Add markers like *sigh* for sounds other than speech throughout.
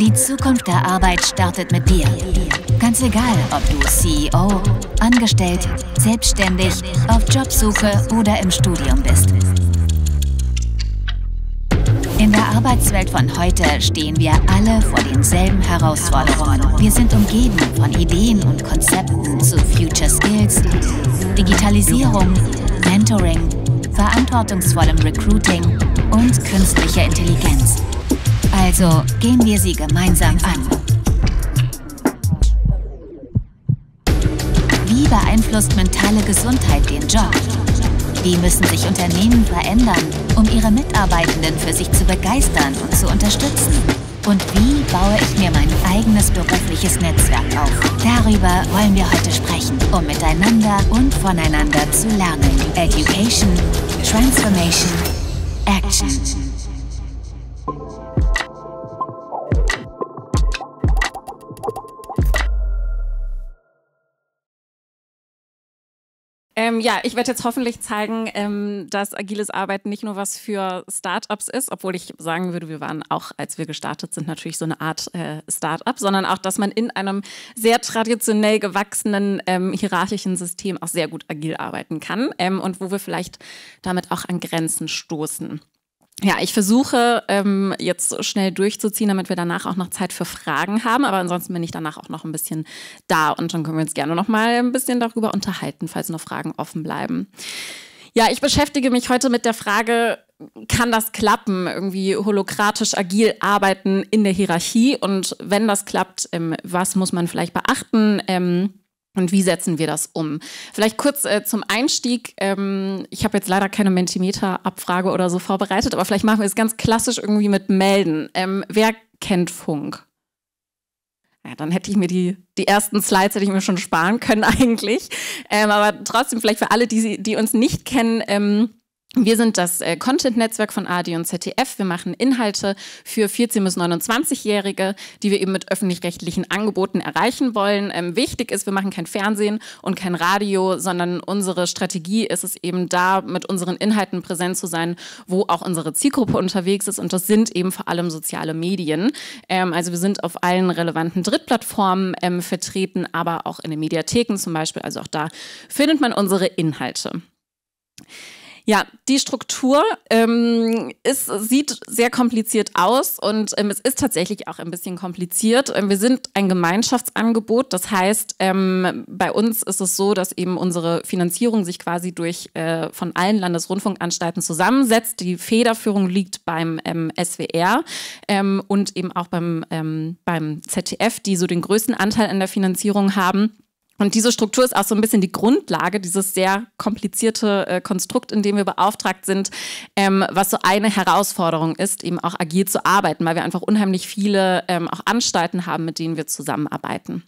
Die Zukunft der Arbeit startet mit dir. Ganz egal, ob du CEO, angestellt, selbstständig, auf Jobsuche oder im Studium bist. In der Arbeitswelt von heute stehen wir alle vor denselben Herausforderungen. Wir sind umgeben von Ideen und Konzepten zu Future Skills, Digitalisierung, Mentoring, verantwortungsvollem Recruiting und künstlicher Intelligenz. Also gehen wir sie gemeinsam an. Wie beeinflusst mentale Gesundheit den Job? Wie müssen sich Unternehmen verändern, um ihre Mitarbeitenden für sich zu begeistern und zu unterstützen? Und wie baue ich mir mein eigenes berufliches Netzwerk auf? Darüber wollen wir heute sprechen, um miteinander und voneinander zu lernen. Education, Transformation, Action. Ähm, ja, ich werde jetzt hoffentlich zeigen, ähm, dass agiles Arbeiten nicht nur was für Startups ist, obwohl ich sagen würde, wir waren auch, als wir gestartet sind, natürlich so eine Art äh, Startup, sondern auch, dass man in einem sehr traditionell gewachsenen ähm, hierarchischen System auch sehr gut agil arbeiten kann ähm, und wo wir vielleicht damit auch an Grenzen stoßen ja, ich versuche ähm, jetzt schnell durchzuziehen, damit wir danach auch noch Zeit für Fragen haben. Aber ansonsten bin ich danach auch noch ein bisschen da und dann können wir uns gerne noch mal ein bisschen darüber unterhalten, falls noch Fragen offen bleiben. Ja, ich beschäftige mich heute mit der Frage, kann das klappen, irgendwie holokratisch agil arbeiten in der Hierarchie? Und wenn das klappt, ähm, was muss man vielleicht beachten? Ähm, und wie setzen wir das um? Vielleicht kurz äh, zum Einstieg. Ähm, ich habe jetzt leider keine Mentimeter-Abfrage oder so vorbereitet, aber vielleicht machen wir es ganz klassisch irgendwie mit Melden. Ähm, wer kennt Funk? Ja, dann hätte ich mir die, die ersten Slides hätte ich mir schon sparen können *laughs* eigentlich. Ähm, aber trotzdem vielleicht für alle, die, die uns nicht kennen, ähm, wir sind das äh, Content-Netzwerk von AD und ZDF. Wir machen Inhalte für 14- bis 29-Jährige, die wir eben mit öffentlich-rechtlichen Angeboten erreichen wollen. Ähm, wichtig ist, wir machen kein Fernsehen und kein Radio, sondern unsere Strategie ist es eben da, mit unseren Inhalten präsent zu sein, wo auch unsere Zielgruppe unterwegs ist. Und das sind eben vor allem soziale Medien. Ähm, also wir sind auf allen relevanten Drittplattformen ähm, vertreten, aber auch in den Mediatheken zum Beispiel. Also auch da findet man unsere Inhalte. Ja, die Struktur ähm, ist, sieht sehr kompliziert aus und ähm, es ist tatsächlich auch ein bisschen kompliziert. Ähm, wir sind ein Gemeinschaftsangebot, das heißt, ähm, bei uns ist es so, dass eben unsere Finanzierung sich quasi durch äh, von allen Landesrundfunkanstalten zusammensetzt. Die Federführung liegt beim ähm, SWR ähm, und eben auch beim, beim ZDF, die so den größten Anteil an der Finanzierung haben. Und diese Struktur ist auch so ein bisschen die Grundlage, dieses sehr komplizierte äh, Konstrukt, in dem wir beauftragt sind, ähm, was so eine Herausforderung ist, eben auch agil zu arbeiten, weil wir einfach unheimlich viele ähm, auch Anstalten haben, mit denen wir zusammenarbeiten.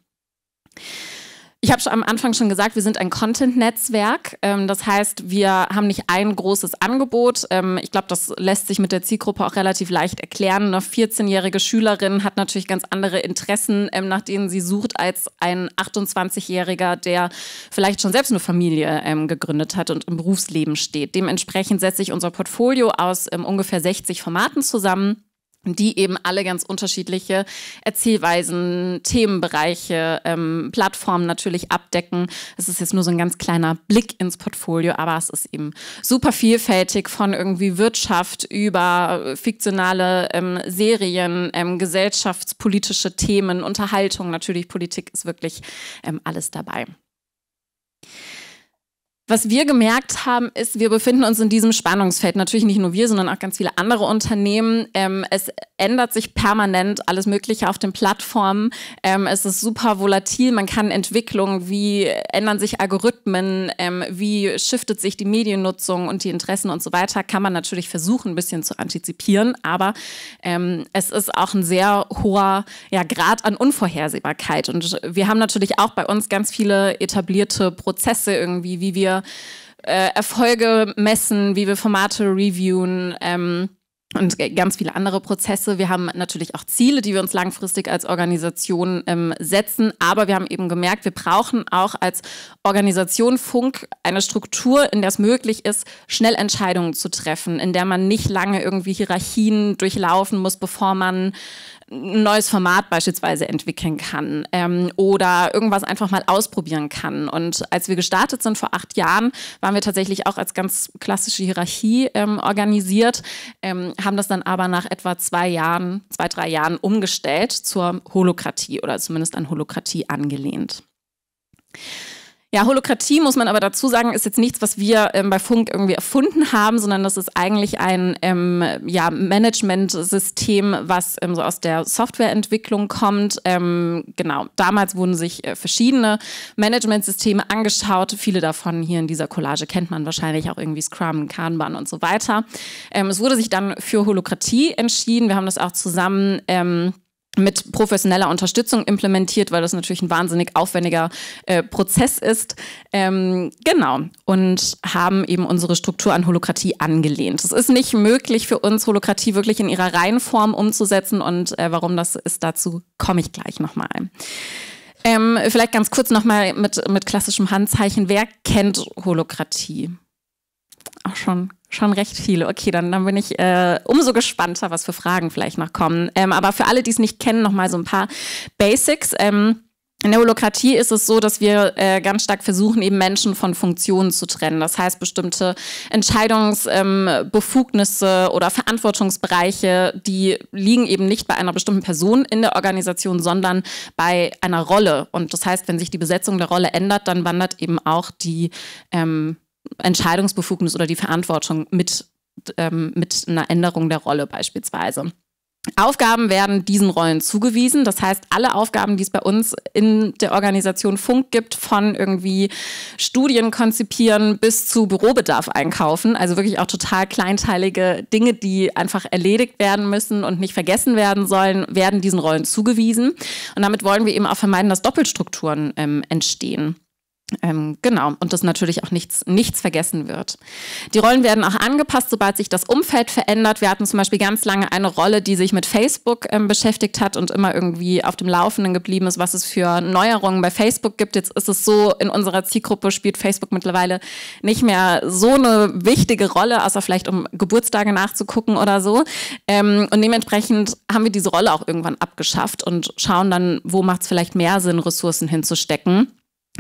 Ich habe am Anfang schon gesagt, wir sind ein Content-Netzwerk. Ähm, das heißt, wir haben nicht ein großes Angebot. Ähm, ich glaube, das lässt sich mit der Zielgruppe auch relativ leicht erklären. Eine 14-jährige Schülerin hat natürlich ganz andere Interessen, ähm, nach denen sie sucht, als ein 28-jähriger, der vielleicht schon selbst eine Familie gegründet hat und im Berufsleben steht. Dementsprechend setzt sich unser Portfolio aus ungefähr 60 Formaten zusammen die eben alle ganz unterschiedliche Erzählweisen, Themenbereiche, ähm, Plattformen natürlich abdecken. Es ist jetzt nur so ein ganz kleiner Blick ins Portfolio, aber es ist eben super vielfältig von irgendwie Wirtschaft über fiktionale ähm, Serien, ähm, gesellschaftspolitische Themen, Unterhaltung, natürlich Politik ist wirklich ähm, alles dabei. Was wir gemerkt haben, ist, wir befinden uns in diesem Spannungsfeld. Natürlich nicht nur wir, sondern auch ganz viele andere Unternehmen. Ähm, es ändert sich permanent alles Mögliche auf den Plattformen. Ähm, es ist super volatil. Man kann Entwicklungen, wie ändern sich Algorithmen, ähm, wie shiftet sich die Mediennutzung und die Interessen und so weiter, kann man natürlich versuchen, ein bisschen zu antizipieren. Aber ähm, es ist auch ein sehr hoher ja, Grad an Unvorhersehbarkeit. Und wir haben natürlich auch bei uns ganz viele etablierte Prozesse irgendwie, wie wir äh, Erfolge messen, wie wir Formate reviewen. Ähm, und ganz viele andere Prozesse. Wir haben natürlich auch Ziele, die wir uns langfristig als Organisation ähm, setzen. Aber wir haben eben gemerkt, wir brauchen auch als Organisation Funk eine Struktur, in der es möglich ist, schnell Entscheidungen zu treffen, in der man nicht lange irgendwie Hierarchien durchlaufen muss, bevor man ein neues Format beispielsweise entwickeln kann ähm, oder irgendwas einfach mal ausprobieren kann. Und als wir gestartet sind vor acht Jahren, waren wir tatsächlich auch als ganz klassische Hierarchie ähm, organisiert, ähm, haben das dann aber nach etwa zwei Jahren, zwei, drei Jahren umgestellt zur Holokratie oder zumindest an Holokratie angelehnt. Ja, Holokratie muss man aber dazu sagen, ist jetzt nichts, was wir ähm, bei Funk irgendwie erfunden haben, sondern das ist eigentlich ein ähm, ja, Management-System, was ähm, so aus der Softwareentwicklung kommt. Ähm, genau, damals wurden sich äh, verschiedene Management-Systeme angeschaut. Viele davon hier in dieser Collage kennt man wahrscheinlich auch irgendwie Scrum, Kanban und so weiter. Ähm, es wurde sich dann für Holokratie entschieden. Wir haben das auch zusammen ähm, mit professioneller Unterstützung implementiert, weil das natürlich ein wahnsinnig aufwendiger äh, Prozess ist. Ähm, genau. Und haben eben unsere Struktur an Holokratie angelehnt. Es ist nicht möglich für uns, Holokratie wirklich in ihrer Reihenform umzusetzen. Und äh, warum das ist, dazu komme ich gleich nochmal. Ähm, vielleicht ganz kurz nochmal mit, mit klassischem Handzeichen. Wer kennt Holokratie? Auch schon, schon recht viele. Okay, dann, dann bin ich äh, umso gespannter, was für Fragen vielleicht noch kommen. Ähm, aber für alle, die es nicht kennen, nochmal so ein paar Basics. Ähm, in der Holokratie ist es so, dass wir äh, ganz stark versuchen, eben Menschen von Funktionen zu trennen. Das heißt, bestimmte Entscheidungsbefugnisse ähm, oder Verantwortungsbereiche, die liegen eben nicht bei einer bestimmten Person in der Organisation, sondern bei einer Rolle. Und das heißt, wenn sich die Besetzung der Rolle ändert, dann wandert eben auch die ähm, Entscheidungsbefugnis oder die Verantwortung mit, ähm, mit einer Änderung der Rolle beispielsweise. Aufgaben werden diesen Rollen zugewiesen. Das heißt, alle Aufgaben, die es bei uns in der Organisation Funk gibt, von irgendwie Studien konzipieren bis zu Bürobedarf einkaufen, also wirklich auch total kleinteilige Dinge, die einfach erledigt werden müssen und nicht vergessen werden sollen, werden diesen Rollen zugewiesen. Und damit wollen wir eben auch vermeiden, dass Doppelstrukturen ähm, entstehen. Ähm, genau, und dass natürlich auch nichts, nichts vergessen wird. Die Rollen werden auch angepasst, sobald sich das Umfeld verändert. Wir hatten zum Beispiel ganz lange eine Rolle, die sich mit Facebook ähm, beschäftigt hat und immer irgendwie auf dem Laufenden geblieben ist, was es für Neuerungen bei Facebook gibt. Jetzt ist es so, in unserer Zielgruppe spielt Facebook mittlerweile nicht mehr so eine wichtige Rolle, außer vielleicht um Geburtstage nachzugucken oder so. Ähm, und dementsprechend haben wir diese Rolle auch irgendwann abgeschafft und schauen dann, wo macht es vielleicht mehr Sinn, Ressourcen hinzustecken.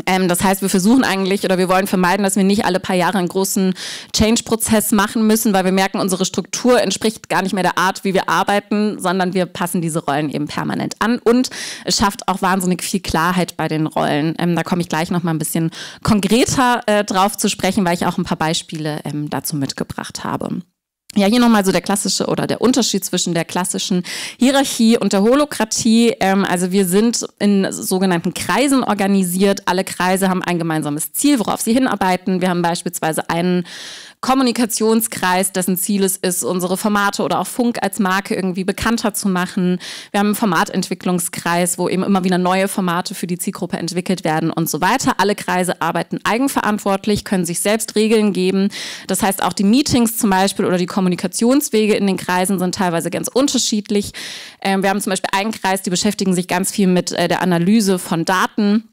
Ähm, das heißt, wir versuchen eigentlich oder wir wollen vermeiden, dass wir nicht alle paar Jahre einen großen Change-Prozess machen müssen, weil wir merken, unsere Struktur entspricht gar nicht mehr der Art, wie wir arbeiten, sondern wir passen diese Rollen eben permanent an und es schafft auch wahnsinnig viel Klarheit bei den Rollen. Ähm, da komme ich gleich nochmal ein bisschen konkreter äh, drauf zu sprechen, weil ich auch ein paar Beispiele ähm, dazu mitgebracht habe. Ja, hier nochmal so der klassische oder der Unterschied zwischen der klassischen Hierarchie und der Holokratie. Ähm, also wir sind in sogenannten Kreisen organisiert. Alle Kreise haben ein gemeinsames Ziel, worauf sie hinarbeiten. Wir haben beispielsweise einen Kommunikationskreis, dessen Ziel es ist, unsere Formate oder auch Funk als Marke irgendwie bekannter zu machen. Wir haben einen Formatentwicklungskreis, wo eben immer wieder neue Formate für die Zielgruppe entwickelt werden und so weiter. Alle Kreise arbeiten eigenverantwortlich, können sich selbst Regeln geben. Das heißt, auch die Meetings zum Beispiel oder die Kommunikationswege in den Kreisen sind teilweise ganz unterschiedlich. Ähm, wir haben zum Beispiel einen Kreis, die beschäftigen sich ganz viel mit äh, der Analyse von Daten.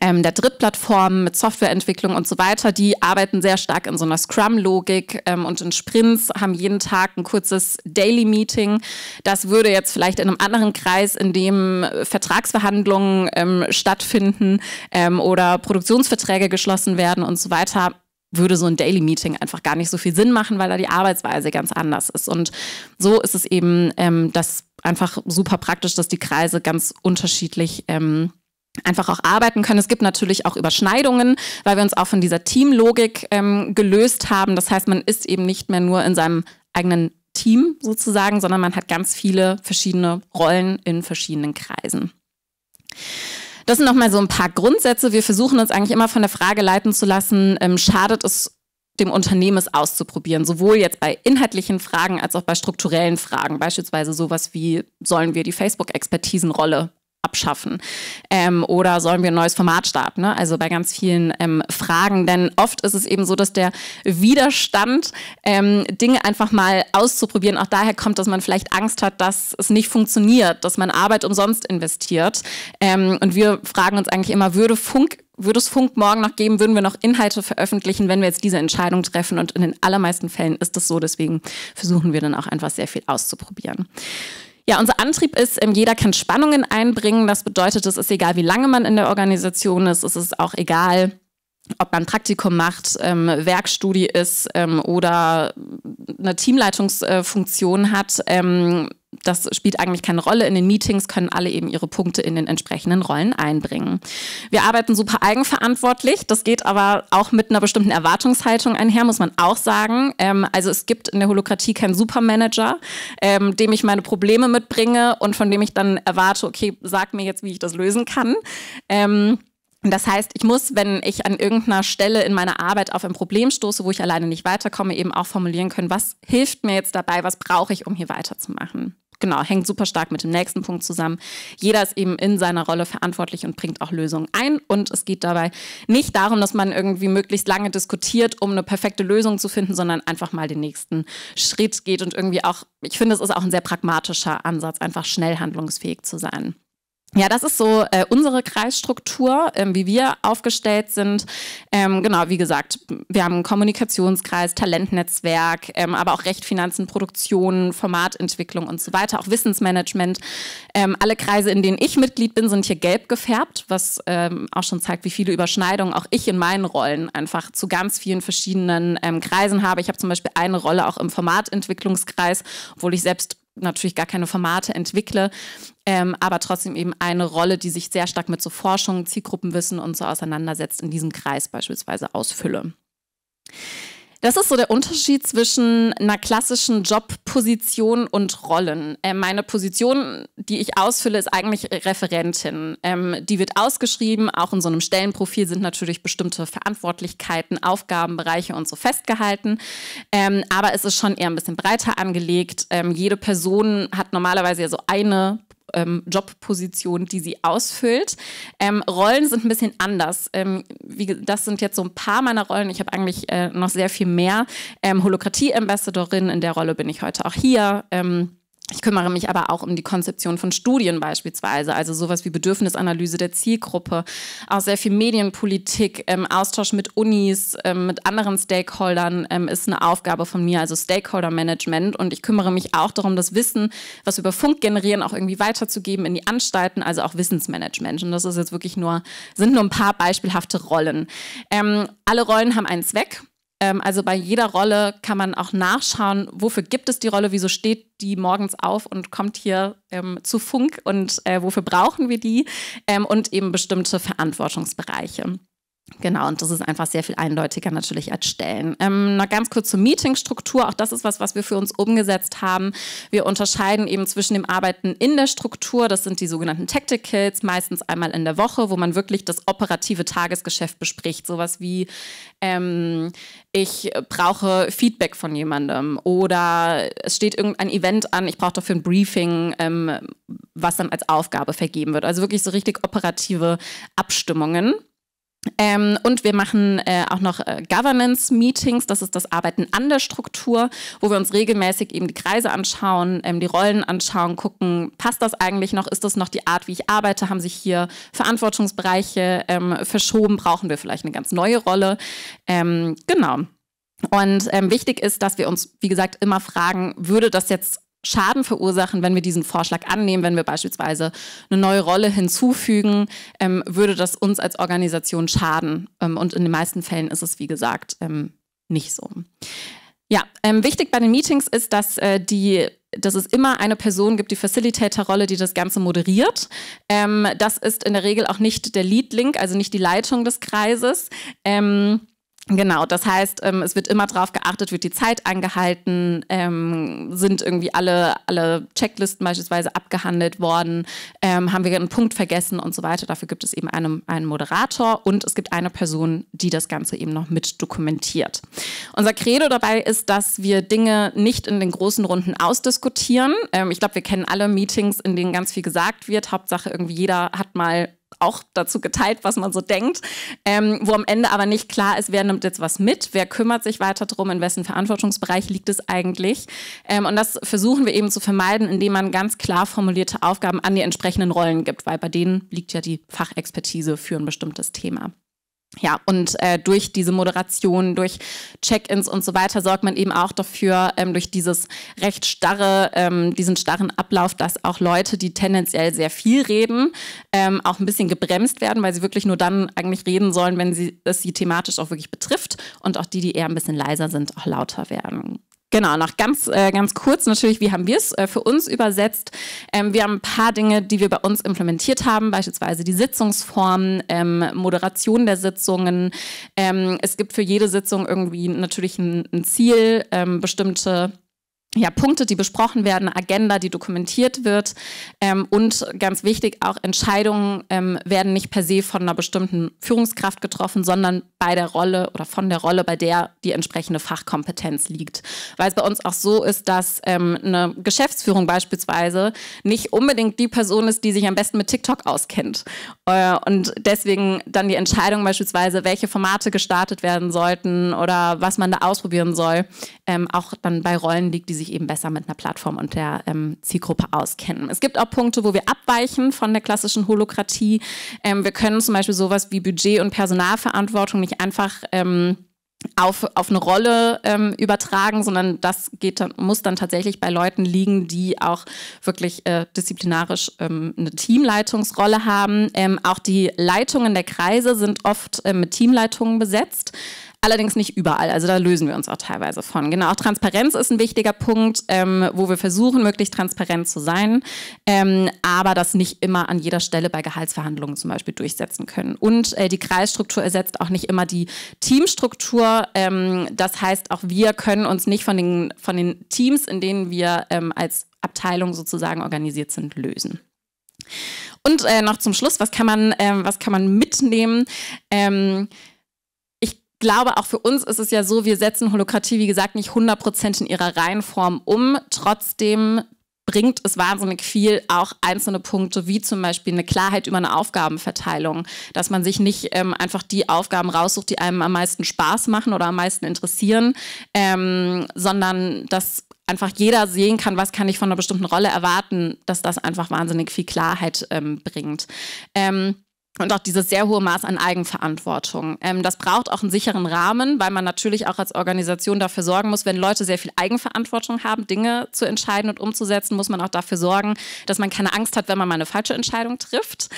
Ähm, der Drittplattformen mit Softwareentwicklung und so weiter, die arbeiten sehr stark in so einer Scrum-Logik ähm, und in Sprints, haben jeden Tag ein kurzes Daily-Meeting. Das würde jetzt vielleicht in einem anderen Kreis, in dem äh, Vertragsverhandlungen ähm, stattfinden ähm, oder Produktionsverträge geschlossen werden und so weiter, würde so ein Daily Meeting einfach gar nicht so viel Sinn machen, weil da die Arbeitsweise ganz anders ist. Und so ist es eben ähm, das einfach super praktisch, dass die Kreise ganz unterschiedlich ähm, einfach auch arbeiten können. Es gibt natürlich auch Überschneidungen, weil wir uns auch von dieser Teamlogik ähm, gelöst haben. Das heißt, man ist eben nicht mehr nur in seinem eigenen Team sozusagen, sondern man hat ganz viele verschiedene Rollen in verschiedenen Kreisen. Das sind nochmal so ein paar Grundsätze. Wir versuchen uns eigentlich immer von der Frage leiten zu lassen, ähm, schadet es dem Unternehmen es auszuprobieren, sowohl jetzt bei inhaltlichen Fragen als auch bei strukturellen Fragen, beispielsweise sowas wie, sollen wir die Facebook-Expertisenrolle abschaffen? Ähm, oder sollen wir ein neues Format starten? Ne? Also bei ganz vielen ähm, Fragen. Denn oft ist es eben so, dass der Widerstand, ähm, Dinge einfach mal auszuprobieren, auch daher kommt, dass man vielleicht Angst hat, dass es nicht funktioniert, dass man Arbeit umsonst investiert. Ähm, und wir fragen uns eigentlich immer, würde Funk würde es Funk morgen noch geben, würden wir noch Inhalte veröffentlichen, wenn wir jetzt diese Entscheidung treffen. Und in den allermeisten Fällen ist das so. Deswegen versuchen wir dann auch einfach sehr viel auszuprobieren. Ja, unser Antrieb ist, ähm, jeder kann Spannungen einbringen. Das bedeutet, es ist egal, wie lange man in der Organisation ist. Es ist auch egal, ob man Praktikum macht, ähm, Werkstudie ist ähm, oder eine Teamleitungsfunktion äh, hat. Ähm, das spielt eigentlich keine Rolle. In den Meetings können alle eben ihre Punkte in den entsprechenden Rollen einbringen. Wir arbeiten super eigenverantwortlich. Das geht aber auch mit einer bestimmten Erwartungshaltung einher, muss man auch sagen. Ähm, also es gibt in der Holokratie keinen Supermanager, ähm, dem ich meine Probleme mitbringe und von dem ich dann erwarte, okay, sag mir jetzt, wie ich das lösen kann. Ähm, das heißt, ich muss, wenn ich an irgendeiner Stelle in meiner Arbeit auf ein Problem stoße, wo ich alleine nicht weiterkomme, eben auch formulieren können, was hilft mir jetzt dabei, was brauche ich, um hier weiterzumachen genau, hängt super stark mit dem nächsten Punkt zusammen. Jeder ist eben in seiner Rolle verantwortlich und bringt auch Lösungen ein. Und es geht dabei nicht darum, dass man irgendwie möglichst lange diskutiert, um eine perfekte Lösung zu finden, sondern einfach mal den nächsten Schritt geht und irgendwie auch, ich finde, es ist auch ein sehr pragmatischer Ansatz, einfach schnell handlungsfähig zu sein. Ja, das ist so äh, unsere Kreisstruktur, ähm, wie wir aufgestellt sind. Ähm, genau, wie gesagt, wir haben einen Kommunikationskreis, Talentnetzwerk, ähm, aber auch Recht, Finanzen, Produktion, Formatentwicklung und so weiter, auch Wissensmanagement. Ähm, alle Kreise, in denen ich Mitglied bin, sind hier gelb gefärbt, was ähm, auch schon zeigt, wie viele Überschneidungen auch ich in meinen Rollen einfach zu ganz vielen verschiedenen ähm, Kreisen habe. Ich habe zum Beispiel eine Rolle auch im Formatentwicklungskreis, obwohl ich selbst natürlich gar keine Formate entwickle, ähm, aber trotzdem eben eine Rolle, die sich sehr stark mit so Forschung, Zielgruppenwissen und so auseinandersetzt, in diesem Kreis beispielsweise ausfülle. Das ist so der Unterschied zwischen einer klassischen Jobposition und Rollen. Ähm, meine Position, die ich ausfülle, ist eigentlich Referentin. Ähm, die wird ausgeschrieben. Auch in so einem Stellenprofil sind natürlich bestimmte Verantwortlichkeiten, Aufgabenbereiche und so festgehalten. Ähm, aber es ist schon eher ein bisschen breiter angelegt. Ähm, jede Person hat normalerweise ja so eine ähm, Jobposition, die sie ausfüllt. Ähm, Rollen sind ein bisschen anders. Ähm, wie, das sind jetzt so ein paar meiner Rollen. Ich habe eigentlich äh, noch sehr viel mehr. Ähm, Holokratie-Ambassadorin, in der Rolle bin ich heute auch hier. Ähm, ich kümmere mich aber auch um die Konzeption von Studien beispielsweise, also sowas wie Bedürfnisanalyse der Zielgruppe, auch sehr viel Medienpolitik, ähm, Austausch mit Unis, ähm, mit anderen Stakeholdern ähm, ist eine Aufgabe von mir, also Stakeholder-Management. Und ich kümmere mich auch darum, das Wissen, was wir über Funk generieren, auch irgendwie weiterzugeben in die Anstalten, also auch Wissensmanagement. Und das ist jetzt wirklich nur, sind nur ein paar beispielhafte Rollen. Ähm, alle Rollen haben einen Zweck ähm, also bei jeder Rolle kann man auch nachschauen, wofür gibt es die Rolle, wieso steht die morgens auf und kommt hier ähm, zu Funk und äh, wofür brauchen wir die ähm, und eben bestimmte Verantwortungsbereiche. Genau, und das ist einfach sehr viel eindeutiger natürlich als Stellen. Ähm, noch ganz kurz zur Meetingstruktur. Auch das ist was, was wir für uns umgesetzt haben. Wir unterscheiden eben zwischen dem Arbeiten in der Struktur, das sind die sogenannten Tacticals, meistens einmal in der Woche, wo man wirklich das operative Tagesgeschäft bespricht. Sowas wie, ähm, ich brauche Feedback von jemandem oder es steht irgendein Event an, ich brauche dafür ein Briefing, ähm, was dann als Aufgabe vergeben wird. Also wirklich so richtig operative Abstimmungen. Ähm, und wir machen äh, auch noch äh, Governance-Meetings, das ist das Arbeiten an der Struktur, wo wir uns regelmäßig eben die Kreise anschauen, ähm, die Rollen anschauen, gucken, passt das eigentlich noch, ist das noch die Art, wie ich arbeite, haben sich hier Verantwortungsbereiche ähm, verschoben, brauchen wir vielleicht eine ganz neue Rolle. Ähm, genau. Und ähm, wichtig ist, dass wir uns, wie gesagt, immer fragen, würde das jetzt Schaden verursachen, wenn wir diesen Vorschlag annehmen, wenn wir beispielsweise eine neue Rolle hinzufügen, ähm, würde das uns als Organisation schaden. Ähm, und in den meisten Fällen ist es, wie gesagt, ähm, nicht so. Ja, ähm, wichtig bei den Meetings ist, dass äh, die dass es immer eine Person gibt, die Facilitator-Rolle, die das Ganze moderiert. Ähm, das ist in der Regel auch nicht der Lead-Link, also nicht die Leitung des Kreises. Ähm, Genau, das heißt, ähm, es wird immer darauf geachtet, wird die Zeit angehalten, ähm, sind irgendwie alle, alle Checklisten beispielsweise abgehandelt worden, ähm, haben wir einen Punkt vergessen und so weiter. Dafür gibt es eben einen, einen Moderator und es gibt eine Person, die das Ganze eben noch mit dokumentiert. Unser Credo dabei ist, dass wir Dinge nicht in den großen Runden ausdiskutieren. ich glaube, wir kennen alle Meetings, in denen ganz viel gesagt wird. Hauptsache irgendwie jeder hat mal auch dazu geteilt, was man so denkt, ähm, wo am Ende aber nicht klar ist, wer nimmt jetzt was mit, wer kümmert sich weiter drum, in wessen Verantwortungsbereich liegt es eigentlich. Ähm, und das versuchen wir eben zu vermeiden, indem man ganz klar formulierte Aufgaben an die entsprechenden Rollen gibt, weil bei denen liegt ja die Fachexpertise für ein bestimmtes Thema ja, und äh, durch diese Moderation, durch Check-ins und so weiter sorgt man eben auch dafür, ähm, durch dieses recht starre, ähm, diesen starren Ablauf, dass auch Leute, die tendenziell sehr viel reden, ähm, auch ein bisschen gebremst werden, weil sie wirklich nur dann eigentlich reden sollen, wenn sie es sie thematisch auch wirklich betrifft und auch die, die eher ein bisschen leiser sind, auch lauter werden. Genau, noch ganz, äh, ganz kurz natürlich, wie haben wir es äh, für uns übersetzt? Ähm, wir haben ein paar Dinge, die wir bei uns implementiert haben, beispielsweise die Sitzungsformen, ähm, Moderation der Sitzungen. Ähm, es gibt für jede Sitzung irgendwie natürlich ein, ein Ziel, ähm, bestimmte ja, Punkte, die besprochen werden, Agenda, die dokumentiert wird. Ähm, und ganz wichtig, auch Entscheidungen ähm, werden nicht per se von einer bestimmten Führungskraft getroffen, sondern bei der Rolle oder von der Rolle, bei der die entsprechende Fachkompetenz liegt. Weil es bei uns auch so ist, dass ähm, eine Geschäftsführung beispielsweise nicht unbedingt die Person ist, die sich am besten mit TikTok auskennt. Äh, und deswegen dann die Entscheidung beispielsweise, welche Formate gestartet werden sollten oder was man da ausprobieren soll, ähm, auch dann bei Rollen liegt, die sich eben besser mit einer Plattform und der ähm, Zielgruppe auskennen. Es gibt auch Punkte, wo wir abweichen von der klassischen Holokratie. Ähm, wir können zum Beispiel sowas wie Budget und Personalverantwortung nicht einfach ähm, auf, auf eine Rolle ähm, übertragen, sondern das geht dann, muss dann tatsächlich bei Leuten liegen, die auch wirklich äh, disziplinarisch ähm, eine Teamleitungsrolle haben. Ähm, auch die Leitungen der Kreise sind oft äh, mit Teamleitungen besetzt. Allerdings nicht überall. Also da lösen wir uns auch teilweise von. Genau, auch Transparenz ist ein wichtiger Punkt, ähm, wo wir versuchen, möglichst transparent zu sein, ähm, aber das nicht immer an jeder Stelle bei Gehaltsverhandlungen zum Beispiel durchsetzen können. Und äh, die Kreisstruktur ersetzt auch nicht immer die Teamstruktur. Ähm, das heißt, auch wir können uns nicht von den, von den Teams, in denen wir ähm, als Abteilung sozusagen organisiert sind, lösen. Und äh, noch zum Schluss, was kann man, äh, was kann man mitnehmen? Ähm, glaube, auch für uns ist es ja so, wir setzen Holokratie, wie gesagt, nicht 100% in ihrer Reihenform um. Trotzdem bringt es wahnsinnig viel, auch einzelne Punkte, wie zum Beispiel eine Klarheit über eine Aufgabenverteilung, dass man sich nicht ähm, einfach die Aufgaben raussucht, die einem am meisten Spaß machen oder am meisten interessieren, ähm, sondern dass einfach jeder sehen kann, was kann ich von einer bestimmten Rolle erwarten, dass das einfach wahnsinnig viel Klarheit ähm, bringt. Ähm, und auch dieses sehr hohe Maß an Eigenverantwortung. Ähm, das braucht auch einen sicheren Rahmen, weil man natürlich auch als Organisation dafür sorgen muss, wenn Leute sehr viel Eigenverantwortung haben, Dinge zu entscheiden und umzusetzen, muss man auch dafür sorgen, dass man keine Angst hat, wenn man mal eine falsche Entscheidung trifft.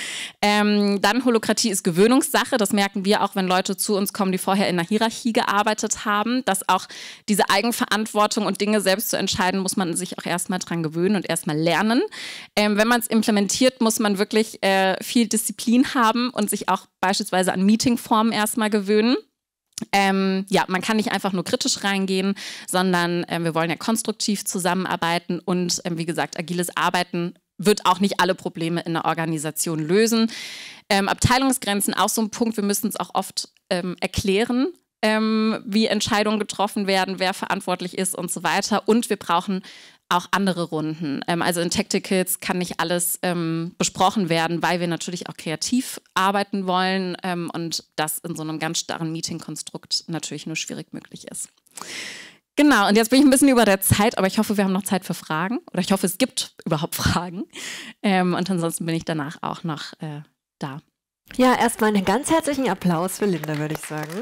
Ähm, dann Holokratie ist Gewöhnungssache. Das merken wir auch, wenn Leute zu uns kommen, die vorher in einer Hierarchie gearbeitet haben, dass auch diese Eigenverantwortung und Dinge selbst zu entscheiden, muss man sich auch erstmal dran gewöhnen und erstmal lernen. Ähm, wenn man es implementiert, muss man wirklich äh, viel Disziplin haben haben und sich auch beispielsweise an Meetingformen erstmal gewöhnen. Ähm, ja, man kann nicht einfach nur kritisch reingehen, sondern ähm, wir wollen ja konstruktiv zusammenarbeiten und ähm, wie gesagt, agiles Arbeiten wird auch nicht alle Probleme in der Organisation lösen. Ähm, Abteilungsgrenzen auch so ein Punkt, wir müssen es auch oft ähm, erklären, ähm, wie Entscheidungen getroffen werden, wer verantwortlich ist und so weiter. Und wir brauchen auch andere Runden. Ähm, also in Tacticals kann nicht alles ähm, besprochen werden, weil wir natürlich auch kreativ arbeiten wollen ähm, und das in so einem ganz starren Meeting-Konstrukt natürlich nur schwierig möglich ist. Genau, und jetzt bin ich ein bisschen über der Zeit, aber ich hoffe, wir haben noch Zeit für Fragen oder ich hoffe, es gibt überhaupt Fragen. Ähm, und ansonsten bin ich danach auch noch äh, da. Ja, erstmal einen ganz herzlichen Applaus für Linda, würde ich sagen.